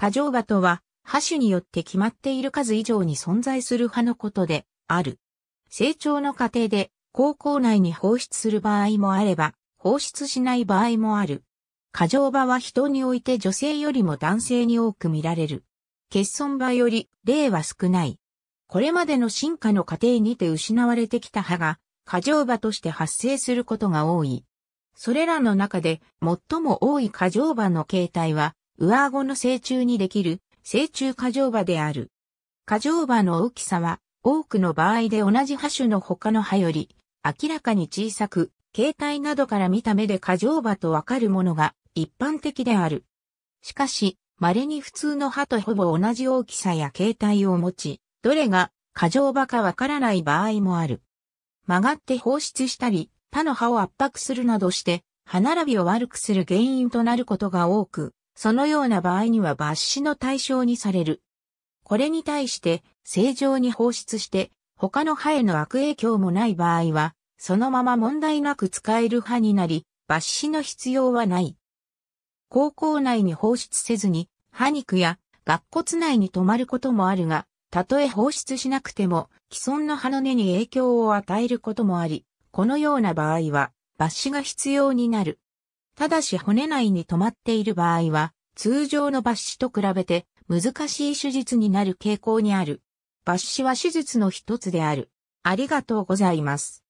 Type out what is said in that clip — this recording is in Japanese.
過剰画とは、波種によって決まっている数以上に存在する派のことである。成長の過程で、高校内に放出する場合もあれば、放出しない場合もある。過剰場は人において女性よりも男性に多く見られる。欠損場より例は少ない。これまでの進化の過程にて失われてきた歯が過剰場として発生することが多い。それらの中で最も多い過剰場の形態は上顎の成虫にできる成虫過剰馬である。過剰馬の大きさは多くの場合で同じ波種の他の歯より明らかに小さく、形態などから見た目で過剰馬とわかるものが一般的である。しかし、稀に普通の歯とほぼ同じ大きさや形態を持ち、どれが過剰馬かわからない場合もある。曲がって放出したり、他の歯を圧迫するなどして、歯並びを悪くする原因となることが多く、そのような場合には抜歯の対象にされる。これに対して、正常に放出して、他の歯への悪影響もない場合は、そのまま問題なく使える歯になり、抜歯の必要はない。高校内に放出せずに、歯肉や顎骨内に止まることもあるが、たとえ放出しなくても、既存の歯の根に影響を与えることもあり、このような場合は、抜歯が必要になる。ただし骨内に止まっている場合は、通常の抜歯と比べて難しい手術になる傾向にある。抜歯は手術の一つである。ありがとうございます。